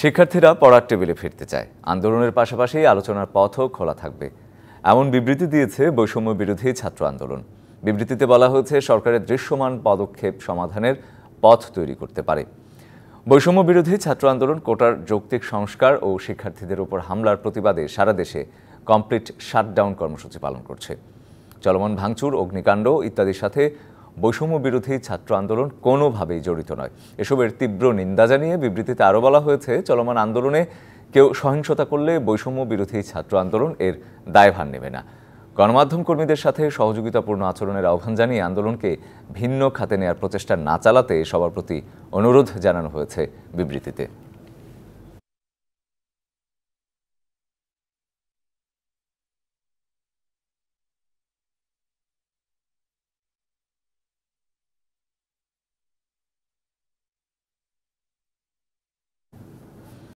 শিক্ষার্থীরা পড়ার টেবিলে ফিরতে চায় আন্দোলনের পাশাপাশি আলোচনার পথও খোলা থাকবে এমন বিবৃতি দিয়েছে বৈষম্য বিরোধী ছাত্র আন্দোলন বিবৃতিতে বলা হয়েছে সরকারের দৃশ্যমান পদক্ষেপ সমাধানের পথ তৈরি করতে পারে বৈষম্য বিরোধী ছাত্র আন্দোলন কোটার যৌক্তিক সংস্কার ও শিক্ষার্থীদের উপর হামলার প্রতিবাদে সারা দেশে কমপ্লিট শাটডাউন কর্মসূচি পালন করছে চলমান ভাঙচুর অগ্নিকাণ্ড ইত্যাদির সাথে বৈষম্য বিরোধী ছাত্র আন্দোলন কোনোভাবেই জড়িত নয় এসবের তীব্র নিন্দা জানিয়ে বিবৃতিতে আরও বলা হয়েছে চলমান আন্দোলনে কেউ সহিংসতা করলে বৈষম্য বিরোধী ছাত্র আন্দোলন এর দায়ভার নেবে না গণমাধ্যম কর্মীদের সাথে সহযোগিতাপূর্ণ আচরণের আহ্বান জানিয়ে আন্দোলনকে ভিন্ন খাতে নেয়ার প্রচেষ্টা না চালাতে সবার প্রতি অনুরোধ জানানো হয়েছে বিবৃতিতে